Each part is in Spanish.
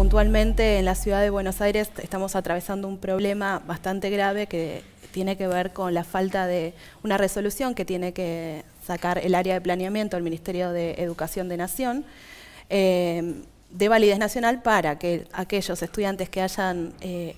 puntualmente en la ciudad de Buenos Aires estamos atravesando un problema bastante grave que tiene que ver con la falta de una resolución que tiene que sacar el área de planeamiento del Ministerio de Educación de Nación. Eh, de validez nacional para que aquellos estudiantes que hayan eh,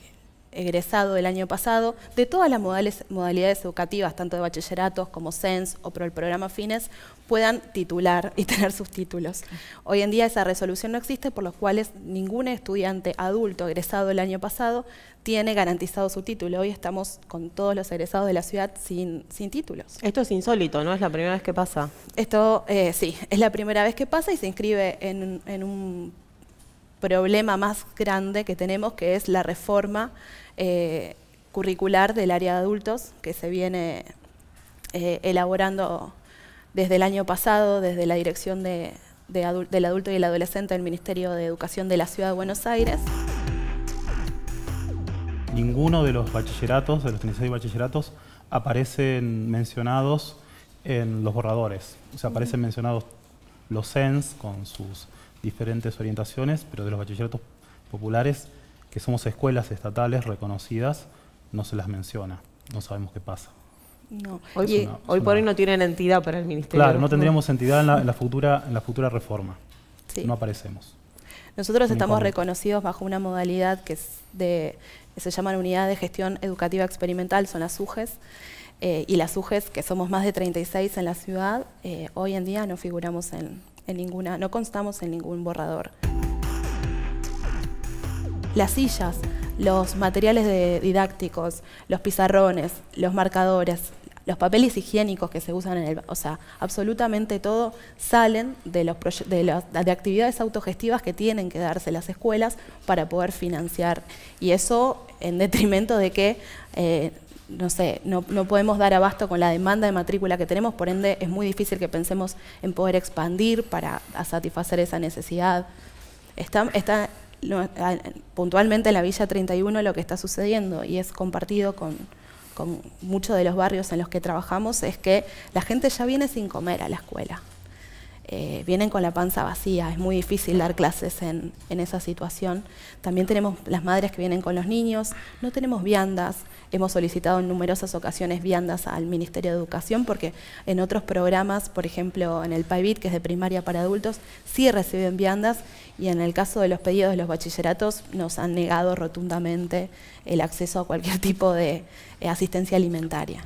egresado el año pasado de todas las modalidades educativas, tanto de bachilleratos como CENS o por el programa FINES, puedan titular y tener sus títulos. Hoy en día esa resolución no existe, por lo cual ningún estudiante adulto egresado el año pasado tiene garantizado su título. Hoy estamos con todos los egresados de la ciudad sin, sin títulos. Esto es insólito, ¿no? Es la primera vez que pasa. Esto, eh, sí, es la primera vez que pasa y se inscribe en, en un problema más grande que tenemos, que es la reforma eh, curricular del área de adultos, que se viene eh, elaborando desde el año pasado, desde la Dirección de, del Adulto y el Adolescente del Ministerio de Educación de la Ciudad de Buenos Aires. Ninguno de los bachilleratos, de los 36 bachilleratos, aparecen mencionados en los borradores. O sea, aparecen mencionados los CENS con sus diferentes orientaciones, pero de los bachilleratos populares, que somos escuelas estatales reconocidas, no se las menciona. No sabemos qué pasa. No. Hoy, por hoy no tienen entidad para el Ministerio. Claro, no tendríamos entidad en la, futura, en la futura reforma. No aparecemos. Nosotros estamos reconocidos bajo una modalidad que, es de, se llama la Unidad de Gestión Educativa Experimental, son las UGES. Eh, y las UGES, que somos más de 36 en la ciudad, eh, hoy en día no figuramos en, en ninguna, no constamos en ningún borrador. Las sillas, los materiales didácticos, los pizarrones, los marcadores, los papeles higiénicos que se usan en el... O sea, absolutamente todo salen de, los de, las, actividades autogestivas que tienen que darse las escuelas para poder financiar. Y eso en detrimento de que eh, no sé, no, podemos dar abasto con la demanda de matrícula que tenemos, por ende es muy difícil que pensemos en poder expandir para satisfacer esa necesidad. puntualmente en la Villa 31 lo que está sucediendo y es compartido con muchos de los barrios en los que trabajamos, es que la gente ya viene sin comer a la escuela. Eh, vienen con la panza vacía, es muy difícil dar clases en, esa situación. También tenemos las madres que vienen con los niños, no tenemos viandas, hemos solicitado en numerosas ocasiones viandas al Ministerio de Educación porque en otros programas, por ejemplo en el PAIBIT, que es de primaria para adultos, sí reciben viandas y en el caso de los pedidos de los bachilleratos nos han negado rotundamente el acceso a cualquier tipo de eh, asistencia alimentaria.